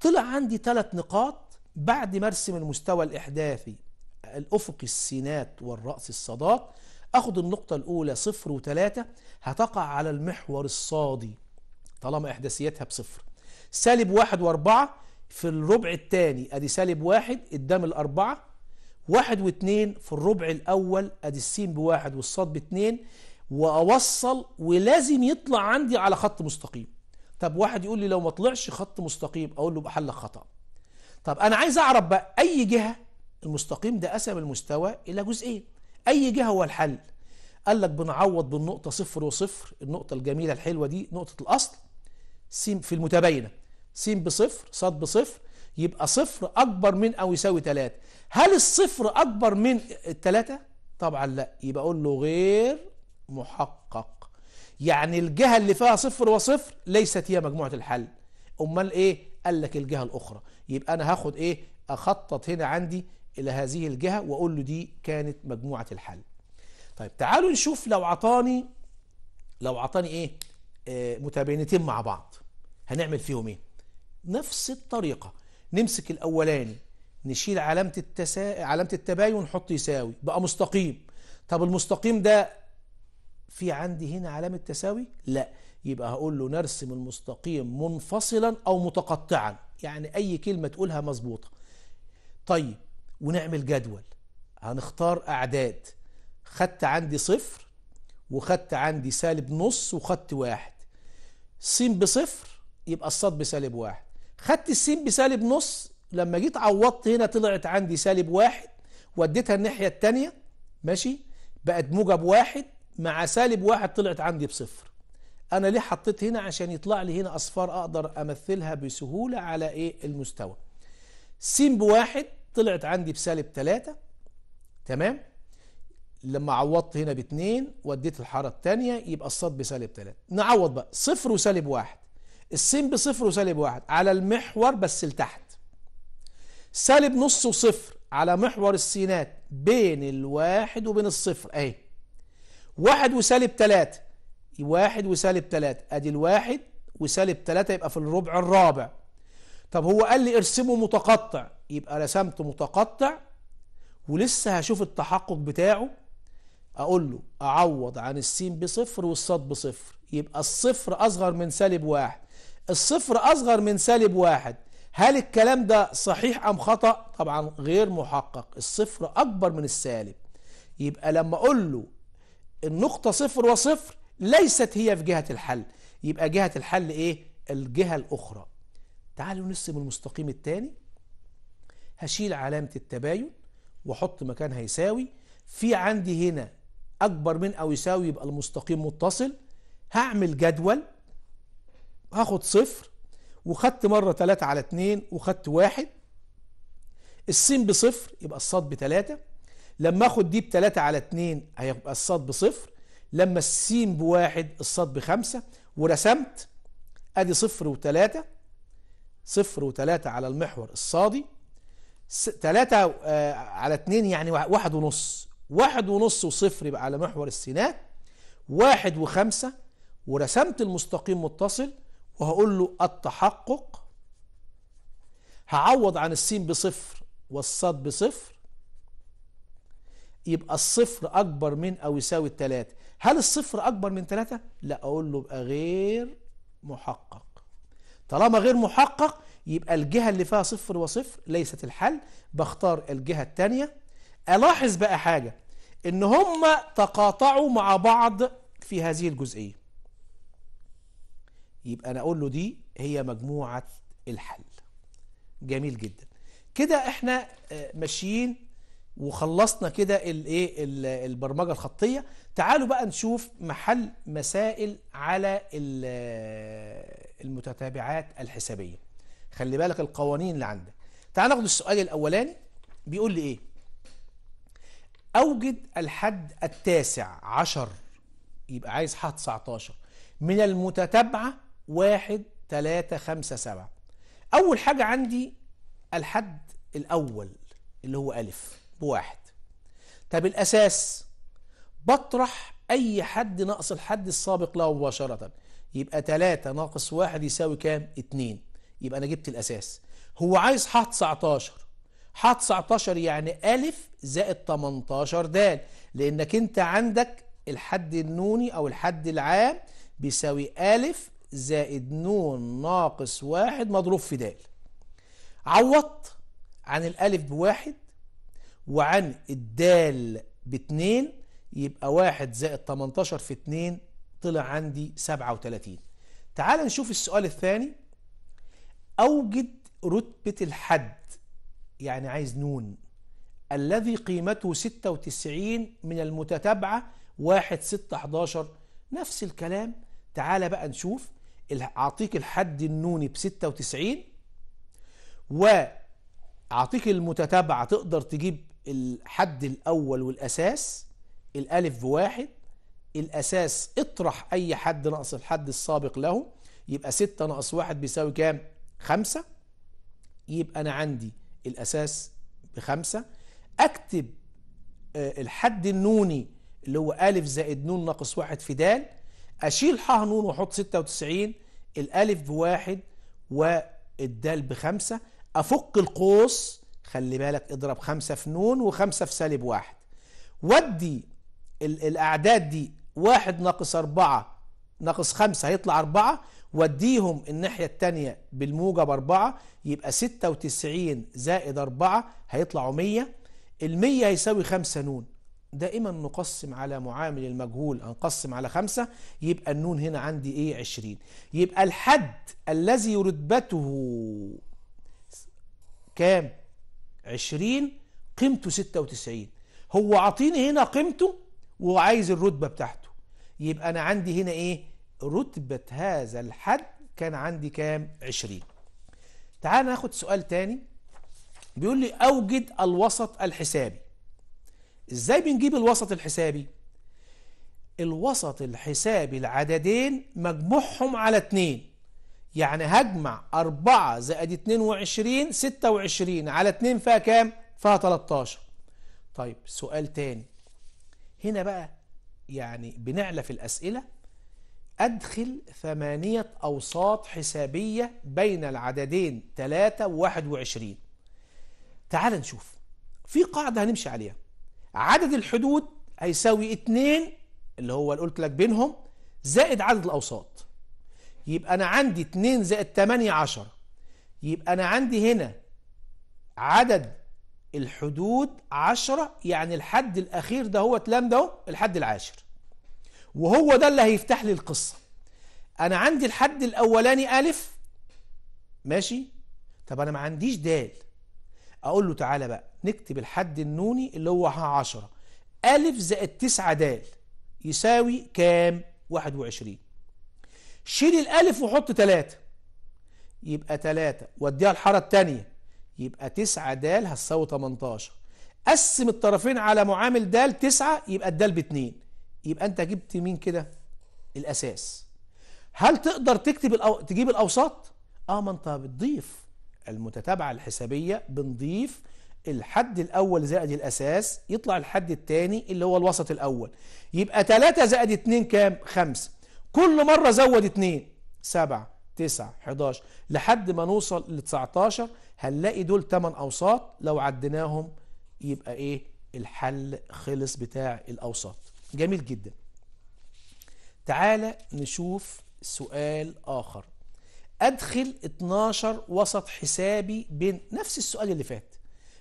Speaker 1: طلع عندي ثلاث نقاط بعد ما ارسم المستوى الإحداثي الأفقي السينات والرأس الصادات أخد النقطة الأولى صفر وثلاثة هتقع على المحور الصادي طالما إحداثيتها بصفر سالب واحد وأربعة في الربع الثاني أدي سالب واحد قدام الأربعة واحد واتنين في الربع الأول أدي السين بواحد والصاد باتنين وأوصل ولازم يطلع عندي على خط مستقيم طب واحد يقول لي لو ما طلعش خط مستقيم أقول له بحلك خطأ طب أنا عايز أعرف بقى أي جهة المستقيم ده قسم المستوى إلى جزئين اي جهه هو الحل قال لك بنعوض بالنقطه صفر وصفر النقطه الجميله الحلوه دي نقطه الاصل س في المتباينه س بصفر ص بصفر يبقى صفر اكبر من او يساوي ثلاثة هل الصفر اكبر من الثلاثه طبعا لا يبقى اقول له غير محقق يعني الجهه اللي فيها صفر وصفر ليست هي مجموعه الحل امال ايه قال لك الجهه الاخرى يبقى انا هاخد ايه اخطط هنا عندي إلى هذه الجهة وأقول له دي كانت مجموعة الحل طيب تعالوا نشوف لو عطاني لو عطاني إيه آه متباينتين مع بعض هنعمل فيهم إيه نفس الطريقة نمسك الأولاني نشيل علامة التسا... علامة التباين ونحط يساوي بقى مستقيم طب المستقيم ده في عندي هنا علامة تساوي لا يبقى هقول له نرسم المستقيم منفصلا أو متقطعا يعني أي كلمة تقولها مظبوطة طيب ونعمل جدول هنختار أعداد خدت عندي صفر وخدت عندي سالب نص وخدت واحد سين بصفر يبقى الصاد بسالب واحد خدت السين بسالب نص لما جيت عوضت هنا طلعت عندي سالب واحد وديتها الناحية التانية ماشي بقت موجب واحد مع سالب واحد طلعت عندي بصفر انا ليه حطيت هنا عشان يطلع لي هنا اصفار اقدر امثلها بسهولة على ايه المستوى س بواحد طلعت عندي بسالب 3 تمام لما عوضت هنا باتنين وديت الحاره الثانيه يبقى الصاد بسالب 3 نعوض بقى صفر وسالب واحد السين بصفر وسالب واحد على المحور بس لتحت سالب نص وصفر على محور السينات بين الواحد وبين الصفر اهي واحد وسالب تلاتة واحد وسالب تلاتة ادي الواحد وسالب تلاتة يبقى في الربع الرابع طب هو قال لي ارسمه متقطع يبقى رسمت متقطع ولسه هشوف التحقق بتاعه اقول له اعوض عن السين بصفر والصاد بصفر يبقى الصفر اصغر من سالب واحد الصفر اصغر من سالب واحد هل الكلام ده صحيح ام خطأ طبعا غير محقق الصفر اكبر من السالب يبقى لما اقول له النقطة صفر وصفر ليست هي في جهة الحل يبقى جهة الحل ايه الجهة الاخرى تعالوا نرسم المستقيم الثاني هشيل علامة التباين واحط مكانها يساوي في عندي هنا اكبر من او يساوي يبقى المستقيم متصل هعمل جدول هاخد صفر وخدت مرة تلاتة على اتنين وخدت واحد السين بصفر يبقى الصاد بتلاتة لما اخد دي بتلاتة على اتنين هيبقى الصاد بصفر لما السين بواحد الصاد بخمسة ورسمت ادي صفر وتلاتة صفر وتلاتة على المحور الصادي 3 آه، على 2 يعني واحد ونص واحد ونص وصفر يبقى على محور السينات واحد وخمسة ورسمت المستقيم متصل وهقول له التحقق هعوض عن السين بصفر والصاد بصفر يبقى الصفر أكبر من أو يساوي التلاتة هل الصفر أكبر من تلاتة؟ لا أقول له بقى غير محقق طالما غير محقق يبقى الجهة اللي فيها صفر وصفر ليست الحل بختار الجهة الثانية ألاحظ بقى حاجة إن هم تقاطعوا مع بعض في هذه الجزئية يبقى أنا أقول له دي هي مجموعة الحل جميل جدا كده احنا آه، ماشيين وخلصنا كده الايه البرمجه الخطيه تعالوا بقى نشوف محل مسائل على آه، المتتابعات الحسابيه خلي بالك القوانين اللي عندك تعال ناخد السؤال الاولاني بيقول لي ايه اوجد الحد التاسع عشر يبقى عايز حد 19 من المتتابعه 1 3 5 7 اول حاجه عندي الحد الاول اللي هو الف بواحد طب الاساس بطرح اي حد ناقص الحد السابق له مباشره يبقى 3 ناقص 1 يساوي كام 2 يبقى انا جبت الاساس هو عايز ح 19 ح 19 يعني الف زائد 18 د لانك انت عندك الحد النوني او الحد العام بيساوي الف زائد نون ناقص واحد مضروب في د عوضت عن الالف بواحد وعن الدال باتنين يبقى واحد زائد 18 في اتنين طلع عندي 37 تعال نشوف السؤال الثاني أوجد رتبة الحد يعني عايز نون الذي قيمته 96 من المتتابعة 1 6 11 نفس الكلام تعالى بقى نشوف أعطيك الحد النوني ب 96 و أعطيك المتتابعة تقدر تجيب الحد الأول والأساس الألف بواحد الأساس اطرح أي حد ناقص الحد السابق له يبقى 6 ناقص 1 بيساوي كام؟ خمسة يبقى أنا عندي الأساس بخمسة أكتب آه، الحد النوني اللي هو ألف زائد نون ناقص واحد في دال أشيل ح نون وأحط 96 الألف بواحد والدال بخمسة أفك القوس خلي بالك اضرب خمسة في نون وخمسة في سالب واحد ودي الأعداد دي واحد ناقص أربعة ناقص خمسة هيطلع أربعة وديهم الناحية التانية بالموجب أربعة يبقى 96 زائد أربعة هيطلعوا 100 ال 100 هيساوي 5 نون دائما نقسم على معامل المجهول هنقسم على 5 يبقى النون هنا عندي ايه 20 يبقى الحد الذي رتبته كام 20 قيمته 96 هو عاطيني هنا قيمته وعايز الرتبة بتاعته يبقى انا عندي هنا ايه رتبة هذا الحد كان عندي كام 20 تعال ناخد سؤال تاني بيقول لي أوجد الوسط الحسابي إزاي بنجيب الوسط الحسابي الوسط الحسابي العددين مجموعهم على 2 يعني هجمع 4 زائد 22 26 على 2 فيها كام فيها 13 طيب سؤال تاني هنا بقى يعني بنعلى في الأسئلة أدخل ثمانية أوساط حسابية بين العددين 3 و 21 تعال نشوف في قاعدة هنمشي عليها عدد الحدود هيساوي 2 اللي هو اللي قلت لك بينهم زائد عدد الأوساط يبقى أنا عندي 2 زائد 8 10 يبقى أنا عندي هنا عدد الحدود 10 يعني الحد الأخير ده هو لامدا اهو الحد العاشر وهو ده اللي هيفتح لي القصة انا عندي الحد الاولاني الف ماشي طب انا ما عنديش دال اقول له تعالى بقى نكتب الحد النوني اللي هو عشرة الف زائد تسعة دال يساوي كام واحد وعشرين شيل الالف وحط تلاتة يبقى تلاتة وديها الحارة التانية يبقى تسعة دال هتساوي 18 قسم الطرفين على معامل دال تسعة يبقى الدال باتنين يبقى انت جبت مين كده الاساس هل تقدر تكتب الأو... تجيب الاوساط اه ما انت بتضيف المتتابعه الحسابيه بنضيف الحد الاول زائد الاساس يطلع الحد الثاني اللي هو الوسط الاول يبقى 3 زائد 2 كام 5 كل مره زود 2 7 9 11 لحد ما نوصل ل 19 هنلاقي دول 8 اوساط لو عديناهم يبقى ايه الحل خلص بتاع الاوساط جميل جدا تعالى نشوف سؤال آخر أدخل 12 وسط حسابي بين نفس السؤال اللي فات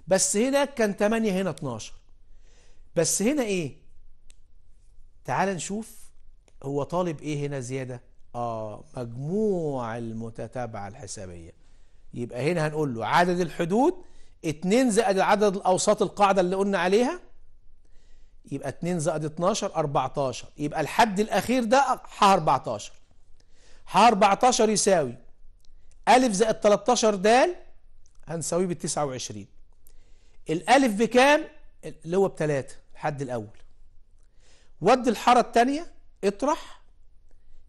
Speaker 1: بس هنا كان 8 هنا 12 بس هنا إيه تعالى نشوف هو طالب إيه هنا زيادة آه مجموع المتتابعة الحسابية يبقى هنا هنقول له عدد الحدود 2 زائد عدد الأوساط القاعدة اللي قلنا عليها يبقى 2 زائد 12 14 يبقى الحد الأخير ده ح 14 ح 14 يساوي ألف زائد 13 د هنساويه بال 29 الألف بكام؟ اللي هو بتلاتة الحد الأول ودي الحارة التانية اطرح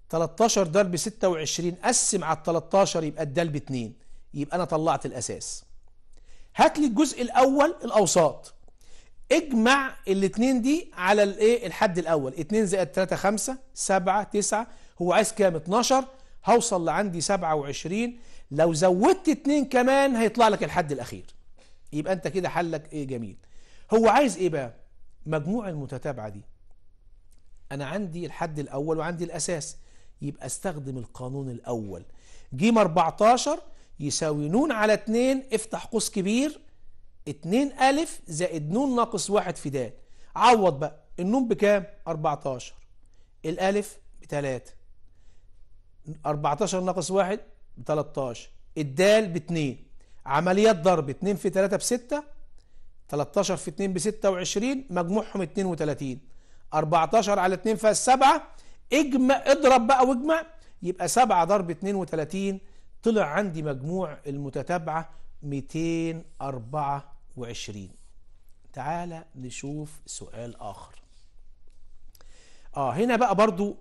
Speaker 1: 13 د ب 26 قسم على ال 13 يبقى الدال ب 2 يبقى أنا طلعت الأساس هات لي الجزء الأول الأوساط اجمع الاثنين دي على الايه الحد الاول 2 زائد 3 5 7 9 هو عايز كام 12 هوصل لعندي 27 لو زودت 2 كمان هيطلع لك الحد الاخير يبقى انت كده حلك ايه جميل هو عايز ايه بقى مجموع المتتابعه دي انا عندي الحد الاول وعندي الاساس يبقى استخدم القانون الاول جيم 14 يساوي نون على 2 افتح قوس كبير 2 ألف زائد نون ناقص 1 في د عوض بقى النون بكام 14 الألف ب 3 14 ناقص 1 ب 13 الدال ب 2 عمليات ضرب 2 في 3 ب 6 13 في 2 ب 26 مجموعهم 32 14 على 2 فيها 7 اجمع اضرب بقى واجمع يبقى 7 ضرب 32 طلع عندي مجموع المتتابعه 204 وعشرين تعالى نشوف سؤال آخر آه هنا بقى برضو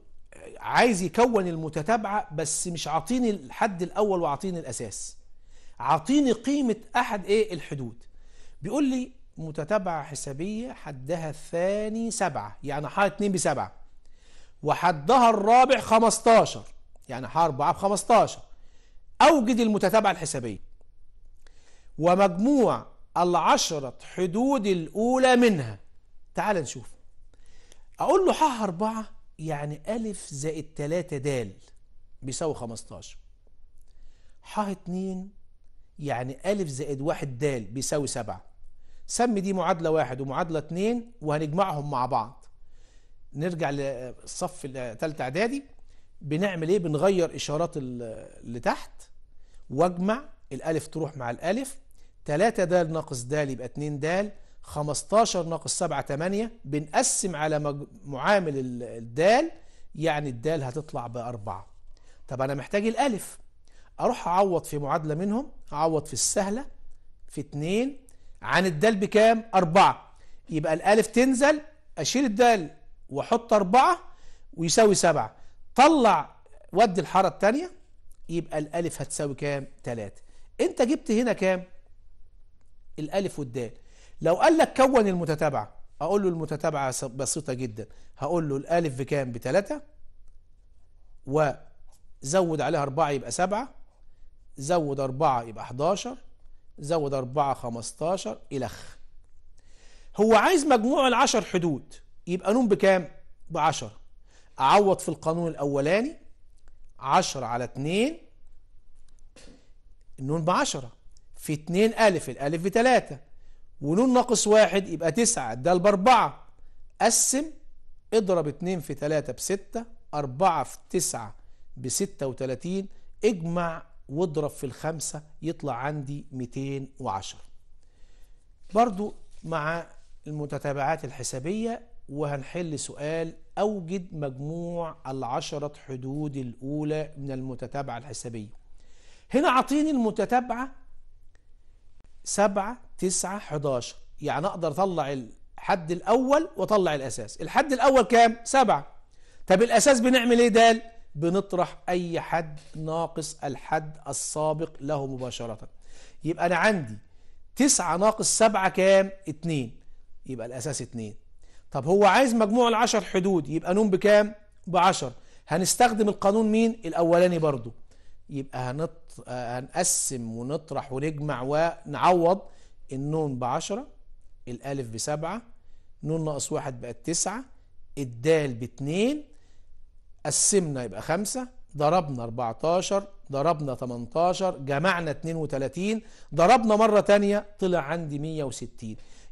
Speaker 1: عايز يكون المتتابعة بس مش عاطيني الحد الأول وعاطيني الأساس عاطيني قيمة أحد إيه الحدود بيقول لي متتابعة حسابية حدها الثاني سبعة يعني حار 2 بسبعة وحدها الرابع 15 يعني حار 4 ب 15 أوجد المتتابعة الحسابية ومجموع العشرة حدود الأولى منها تعال نشوف أقول له ح أربعة يعني ألف زائد تلاتة دال بيساوي خمستاشر ح اتنين يعني ألف زائد واحد دال بيساوي سبعة سمي دي معادلة واحد ومعادلة اتنين وهنجمعهم مع بعض نرجع للصف تالتة إعدادي بنعمل إيه بنغير إشارات اللي تحت واجمع الألف تروح مع الألف 3 د ناقص د يبقى 2 د 15 ناقص 7 8 بنقسم على معامل الدال يعني الدال هتطلع بأربعة طب أنا محتاج الألف أروح أعوض في معادلة منهم أعوض في السهلة في 2 عن الدال بكام؟ 4 يبقى الألف تنزل أشيل الدال وأحط 4 ويساوي 7 طلع ودي الحارة الثانية يبقى الألف هتساوي كام؟ 3 أنت جبت هنا كام؟ الالف والدال لو قال لك كون المتتابعه اقول له المتتابعه بسيطه جدا هقول له الالف بكام بثلاثه وزود عليها اربعه يبقى سبعه زود اربعه يبقى 11 زود اربعه 15 الخ هو عايز مجموع العشر حدود يبقى نون بكام 10 اعوض في القانون الاولاني 10 على 2 النون 10 في 2 ألف الألف بتلاتة ونون ناقص واحد يبقى تسعة ب بأربعة قسم اضرب 2 في 3 ب 6 4 في 9 ب 36 اجمع واضرب في الخمسة يطلع عندي 210 برضو مع المتتابعات الحسابية وهنحل سؤال أوجد مجموع العشرة حدود الأولى من المتتابعة الحسابية هنا عطيني المتتابعة 7 9 11 يعني اقدر اطلع الحد الاول واطلع الاساس الحد الاول كام 7 طب الاساس بنعمل ايه دال بنطرح اي حد ناقص الحد السابق له مباشره يبقى انا عندي 9 ناقص 7 كام 2 يبقى الاساس 2 طب هو عايز مجموع العشر حدود يبقى نون بكام ب 10 هنستخدم القانون مين الاولاني برضه يبقى هنط... هنقسم ونطرح ونجمع ونعوض النون ب 10 الألف ب 7 نون ناقص واحد بقت 9 الدال 2 قسمنا يبقى خمسة ضربنا 14 ضربنا 18 جمعنا 32 ضربنا مرة ثانيه طلع عندي 160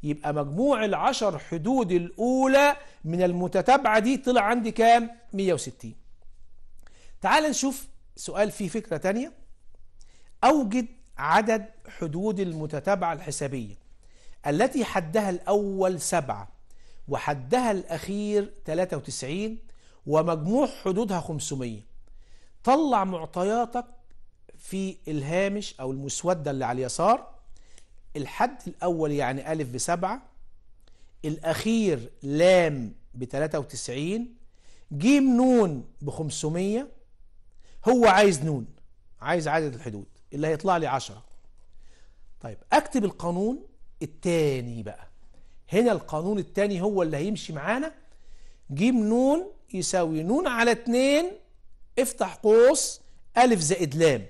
Speaker 1: يبقى مجموع العشر حدود الأولى من المتتابعة دي طلع عندي كام 160 تعال نشوف سؤال فيه فكرة تانية أوجد عدد حدود المتتابعة الحسابية التي حدها الأول سبعة وحدها الأخير 93 ومجموع حدودها 500 طلع معطياتك في الهامش أو المسودة اللي على اليسار الحد الأول يعني ألف بسبعة الأخير لام ب 93 جيم نون ب 500 هو عايز نون عايز عدد الحدود اللي هيطلع لي 10 طيب اكتب القانون التاني بقى هنا القانون التاني هو اللي هيمشي معانا جيم نون يساوي نون على 2 افتح قوس ألف زائد لام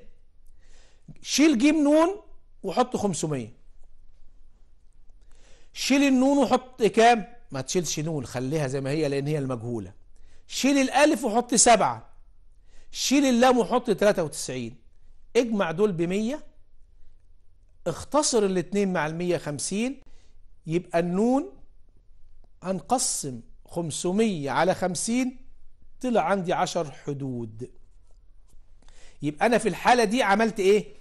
Speaker 1: شيل جيم نون وحط 500 شيل النون وحط كام ما تشيلش نون خليها زي ما هي لأن هي المجهولة شيل الألف وحط سبعة شيل اللام وحط 93 اجمع دول ب 100 اختصر الاثنين مع ال 150 يبقى النون هنقسم 500 على 50 طلع عندي 10 حدود يبقى انا في الحالة دي عملت ايه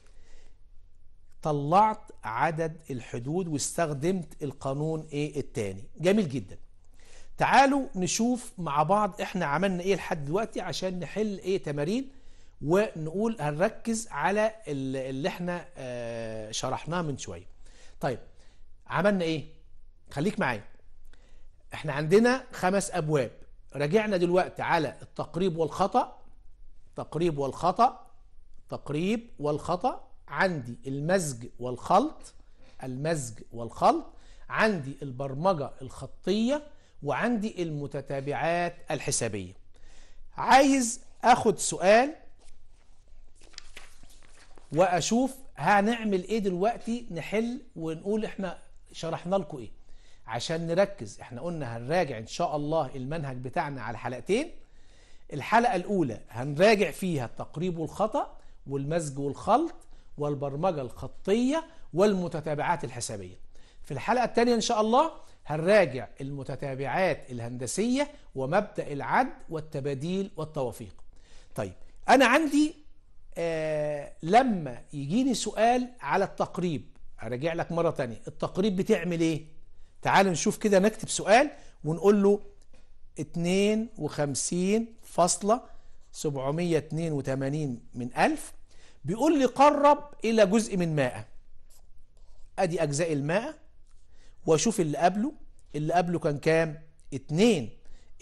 Speaker 1: طلعت عدد الحدود واستخدمت القانون ايه الثاني جميل جدا تعالوا نشوف مع بعض احنا عملنا ايه لحد دلوقتي عشان نحل ايه تمارين ونقول هنركز على اللي احنا آه، شرحناه من شويه طيب عملنا ايه خليك معايا احنا عندنا خمس ابواب راجعنا دلوقتي على التقريب والخطأ تقريب والخطأ تقريب والخطأ عندي المزج والخلط المزج والخلط عندي البرمجة الخطية وعندي المتتابعات الحسابية عايز اخد سؤال واشوف هنعمل ايه دلوقتي نحل ونقول احنا شرحنا لكم ايه عشان نركز احنا قلنا هنراجع ان شاء الله المنهج بتاعنا على حلقتين الحلقة الاولى هنراجع فيها التقريب والخطأ والمزج والخلط والبرمجة الخطية والمتتابعات الحسابية في الحلقة الثانية ان شاء الله هنراجع المتتابعات الهندسية ومبدأ العد والتباديل والتوافيق طيب أنا عندي آه لما يجيني سؤال على التقريب هراجع لك مرة تانية التقريب بتعمل ايه تعال نشوف كده نكتب سؤال ونقول له 52 فاصلة 782 من ألف بيقول لي قرب إلى جزء من 100 أدي أجزاء الماء واشوف اللي قبله اللي قبله كان كام اتنين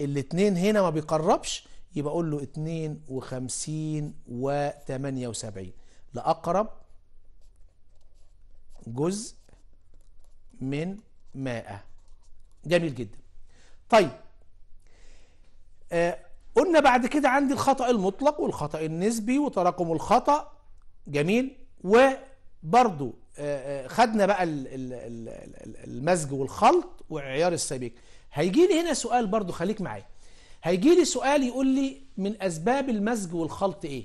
Speaker 1: الاتنين هنا ما بيقربش يبقى اقول له اتنين وخمسين وتمانية وسبعين لأقرب جزء من مائة جميل جدا طيب آه قلنا بعد كده عندي الخطأ المطلق والخطأ النسبي وتراكم الخطأ جميل وبرضو آه، آه، خدنا بقى المزج والخلط وعيار السبيك هيجي لي هنا سؤال برضو خليك معايا هيجي لي سؤال يقول لي من اسباب المزج والخلط ايه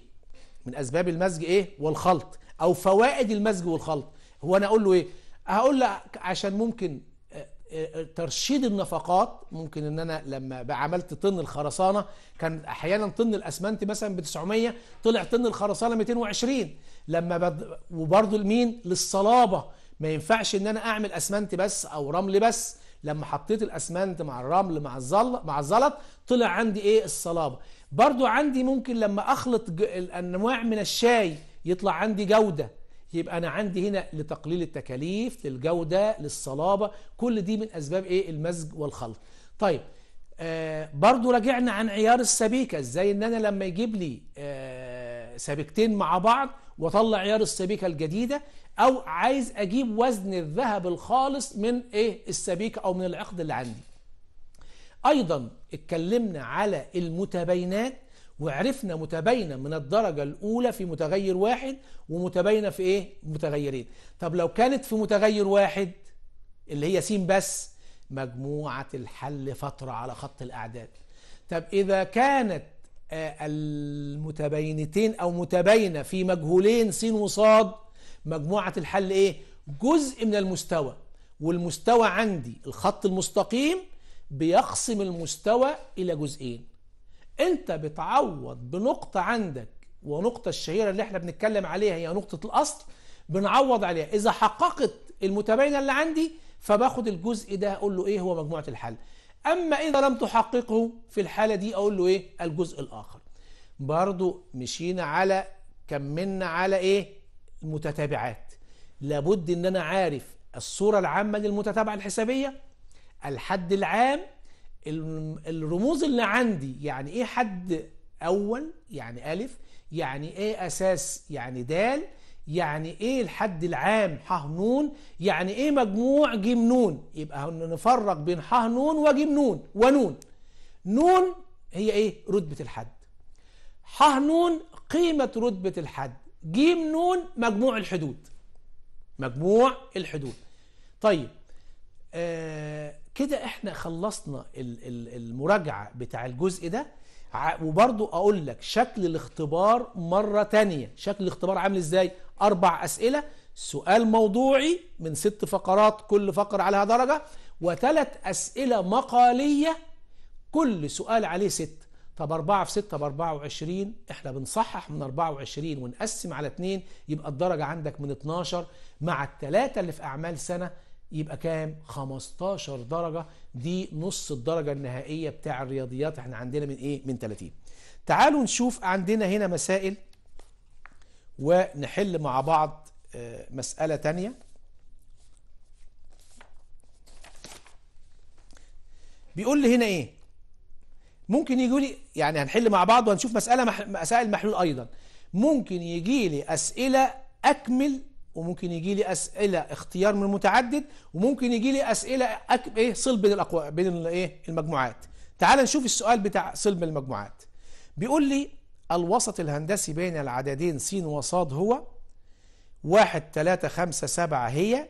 Speaker 1: من اسباب المزج ايه والخلط او فوائد المزج والخلط هو انا اقول له ايه هقول له عشان ممكن ترشيد النفقات ممكن ان انا لما عملت طن الخرسانه كان احيانا طن الاسمنت مثلا ب 900 طلع طن الخرسانه 220 لما بد... وبرده لمين للصلابه ما ينفعش ان انا اعمل اسمنت بس او رمل بس لما حطيت الاسمنت مع الرمل مع الزل مع الزلط طلع عندي ايه الصلابه برضو عندي ممكن لما اخلط ج... الانواع من الشاي يطلع عندي جوده يبقى انا عندي هنا لتقليل التكاليف للجوده للصلابه كل دي من اسباب ايه المزج والخلط طيب آه برضو رجعنا عن عيار السبيكه ازاي ان انا لما يجيب لي آه سبيكتين مع بعض واطلع عيار السبيكه الجديده او عايز اجيب وزن الذهب الخالص من ايه السبيكه او من العقد اللي عندي ايضا اتكلمنا على المتباينات وعرفنا متباينه من الدرجه الاولى في متغير واحد ومتباينه في ايه متغيرين طب لو كانت في متغير واحد اللي هي س بس مجموعه الحل فتره على خط الاعداد طب اذا كانت آه، المتباينتين او متباينه في مجهولين س وصاد مجموعه الحل ايه جزء من المستوى والمستوى عندي الخط المستقيم بيقسم المستوى الى جزئين انت بتعوض بنقطة عندك ونقطة الشهيرة اللي احنا بنتكلم عليها هي نقطة الاصل بنعوض عليها اذا حققت المتباينة اللي عندي فباخد الجزء ده اقول له ايه هو مجموعة الحل اما اذا لم تحققه في الحالة دي اقول له ايه الجزء الاخر برضو مشينا على كملنا على ايه متتابعات لابد ان انا عارف الصورة العامة للمتتابعة الحسابية الحد العام الرموز اللي عندي يعني ايه حد اول يعني الف يعني ايه اساس يعني دال يعني ايه الحد العام ح نون يعني ايه مجموع جيم نون يبقى نفرق بين ح نون وجيم نون ونون نون هي ايه رتبة الحد ح نون قيمة رتبة الحد جيم نون مجموع الحدود مجموع الحدود طيب آه كده احنا خلصنا المراجعة بتاع الجزء ده وبرضو اقول لك شكل الاختبار مرة تانية شكل الاختبار عامل ازاي اربع اسئلة سؤال موضوعي من ست فقرات كل فقرة عليها درجة وثلاث اسئلة مقالية كل سؤال عليه ست طب اربعة في 6 باربعة 24 احنا بنصحح من 24 ونقسم على اتنين يبقى الدرجة عندك من 12 مع الثلاثة اللي في أعمال سنة يبقى كام 15 درجة دي نص الدرجة النهائية بتاع الرياضيات احنا عندنا من ايه من 30 تعالوا نشوف عندنا هنا مسائل ونحل مع بعض آه، مسألة تانية بيقول لي هنا ايه ممكن يجي لي يعني هنحل مع بعض وهنشوف مسألة مح... مسائل محلول ايضا ممكن يجي لي اسئلة اكمل وممكن يجي لي اسئله اختيار من متعدد وممكن يجي لي اسئله أك... ايه صلب بين الاقوى بين الايه المجموعات تعال نشوف السؤال بتاع صلب المجموعات بيقول لي الوسط الهندسي بين العددين س وص هو واحد 3 خمسة سبعة هي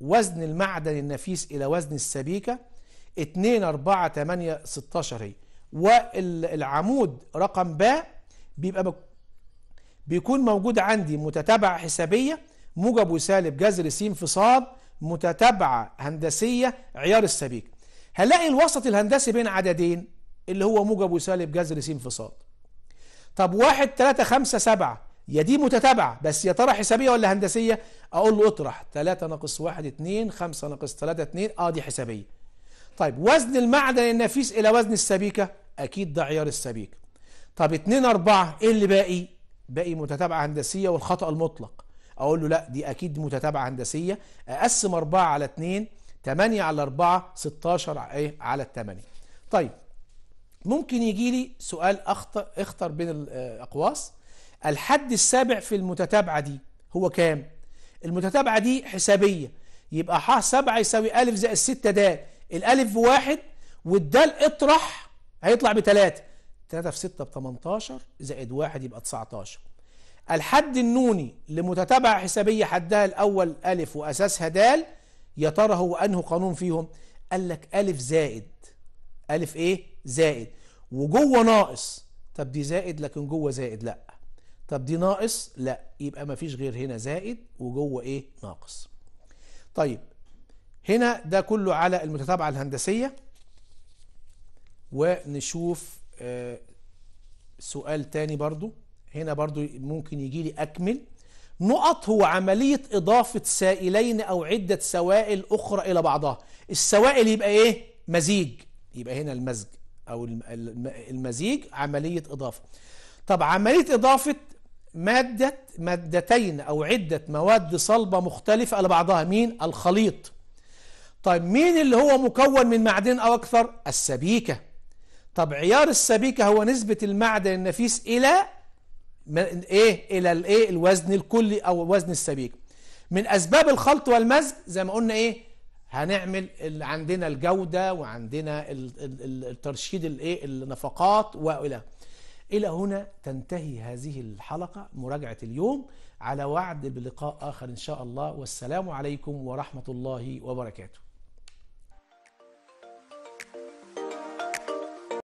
Speaker 1: وزن المعدن النفيس إلى وزن السبيكة اتنين أربعة تمانية ستاشر هي والعمود رقم باء بيبقى بيكون موجود عندي متتابعة حسابية موجب وسالب جذر س في ص متتابعه هندسيه عيار السبيك هنلاقي الوسط الهندسي بين عددين اللي هو موجب وسالب جذر س في ص طب 1 3 5 7 يا دي متتابعه بس يا ترى حسابيه ولا هندسيه اقول له اطرح 3 ناقص 1 2 5 ناقص 3 2 اه دي حسابيه طيب وزن المعدن النفيس الى وزن السبيكه اكيد ده عيار السبيكه طب 2 4 ايه اللي باقي باقي متتابعه هندسيه والخطا المطلق اقول له لا دي اكيد متتابعه هندسيه اقسم 4 على 2 8 على 4 16 ايه على 8 طيب ممكن يجي لي سؤال اخطر اختر بين الاقواس آه، الحد السابع في المتتابعه دي هو كام المتتابعه دي حسابيه يبقى ح 7 يساوي ا زائد 6 د الالف بواحد والدال اطرح هيطلع بثلاثة 3 في 6 ب 18 زائد 1 يبقى 19 الحد النوني لمتتبع حسابية حدها الأول ألف وأساسها دال يا ترى هو أنه قانون فيهم قال لك ألف زائد ألف إيه زائد وجوه ناقص طب دي زائد لكن جوه زائد لا طب دي ناقص لا يبقى ما فيش غير هنا زائد وجوه إيه ناقص طيب هنا ده كله على المتتابعة الهندسية ونشوف آه سؤال تاني برضو هنا برضو ممكن يجي لي أكمل نقط هو عملية إضافة سائلين أو عدة سوائل أخرى إلى بعضها السوائل يبقى إيه؟ مزيج يبقى هنا المزج أو المزيج عملية إضافة طب عملية إضافة مادة مادتين أو عدة مواد صلبة مختلفة إلى بعضها مين؟ الخليط طيب مين اللي هو مكون من معدن أو أكثر؟ السبيكة طب عيار السبيكة هو نسبة المعدن النفيس إلى ايه الى الايه الوزن الكلي او وزن السبيك من اسباب الخلط والمزج زي ما قلنا ايه هنعمل عندنا الجوده وعندنا الترشيد الايه النفقات والى الى هنا تنتهي هذه الحلقه مراجعه اليوم على وعد بلقاء اخر ان شاء الله والسلام عليكم ورحمه الله وبركاته